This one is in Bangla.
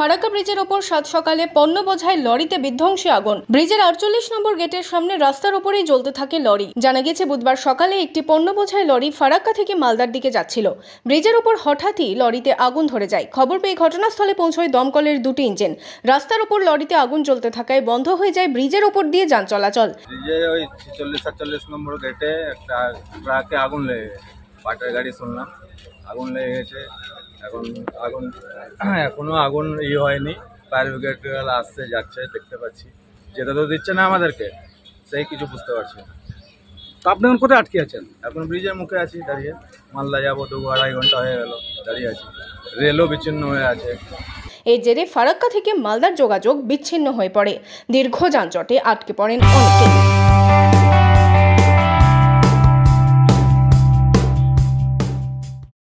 ফারাকা ব্রিজের ওপর সাত সকালে পণ্য বোঝায় লরিতে বিধ্বংসী আগুন ব্রিজের আটচল্লিশ নম্বর গেটের সামনে রাস্তার ওপরেই জ্বলতে থাকে লরি জানা গেছে বুধবার সকালে একটি পণ্য বোঝায় লরি ফারাক্কা থেকে মালদার দিকে যাচ্ছিল ব্রিজের ওপর হঠাৎই লরিতে আগুন ধরে যায় খবর পেয়ে ঘটনাস্থলে পৌঁছয় দমকলের দুটি ইঞ্জিন রাস্তার ওপর লরিতে আগুন জ্বলতে থাকায় বন্ধ হয়ে যায় ব্রিজের ওপর দিয়ে যান চলাচল গেটে একটা আগুন লেগে গাড়ি শুনলাম আগুন লেগে গেছে এখন আগুন হ্যাঁ, এখনও আগুন ইয়ে হয়নি ফায়ার ব্রিগেড আসছে যাচ্ছে দেখতে পাচ্ছি যেটা তো দিচ্ছে না আমাদেরকে সেই কিছু বুঝতে পারছি তো আপনি এখন কোথায় আটকে আছেন এখন ব্রিজের মুখে আছি দাঁড়িয়ে মালদা যাবো দু আড়াই ঘন্টা হয়ে গেল দাঁড়িয়ে আছি রেলও বিচ্ছিন্ন হয়ে আছে এর জেরে ফারাক্কা থেকে মালদার যোগাযোগ বিচ্ছিন্ন হয়ে পড়ে দীর্ঘ যানজটে আটকে পড়েন অনেকে